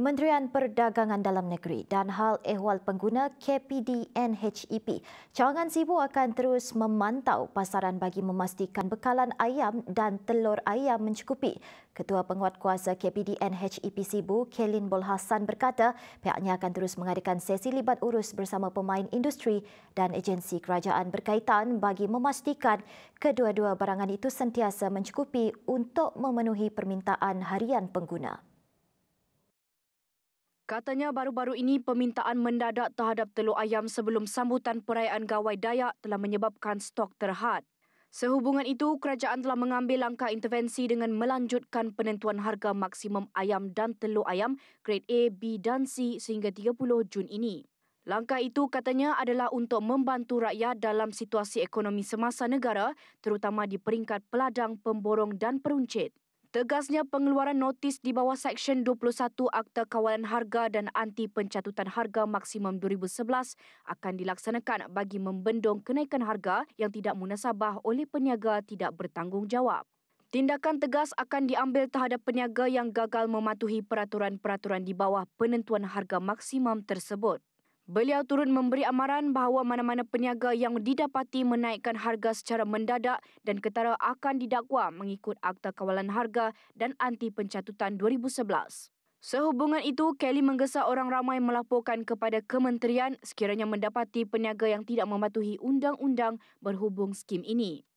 Kementerian Perdagangan Dalam Negeri dan Hal Ehwal Pengguna KPDNHEP. E cawangan Sibu akan terus memantau pasaran bagi memastikan bekalan ayam dan telur ayam mencukupi. Ketua Penguatkuasa KPDNHEP e Sibu, Kelin Bolhasan berkata pihaknya akan terus mengadakan sesi libat urus bersama pemain industri dan agensi kerajaan berkaitan bagi memastikan kedua-dua barangan itu sentiasa mencukupi untuk memenuhi permintaan harian pengguna. Katanya baru-baru ini permintaan mendadak terhadap telur ayam sebelum sambutan perayaan gawai Dayak telah menyebabkan stok terhad. Sehubungan itu, kerajaan telah mengambil langkah intervensi dengan melanjutkan penentuan harga maksimum ayam dan telur ayam grade A, B dan C sehingga 30 Jun ini. Langkah itu katanya adalah untuk membantu rakyat dalam situasi ekonomi semasa negara terutama di peringkat peladang, pemborong dan peruncit. Tegasnya pengeluaran notis di bawah Seksyen 21 Akta Kawalan Harga dan Anti Pencatutan Harga Maksimum 2011 akan dilaksanakan bagi membendung kenaikan harga yang tidak munasabah oleh peniaga tidak bertanggungjawab. Tindakan tegas akan diambil terhadap peniaga yang gagal mematuhi peraturan-peraturan di bawah penentuan harga maksimum tersebut. Beliau turut memberi amaran bahawa mana-mana peniaga yang didapati menaikkan harga secara mendadak dan ketara akan didakwa mengikut Akta Kawalan Harga dan Anti Pencatutan 2011. Sehubungan itu, Kelly menggesa orang ramai melaporkan kepada kementerian sekiranya mendapati peniaga yang tidak mematuhi undang-undang berhubung skim ini.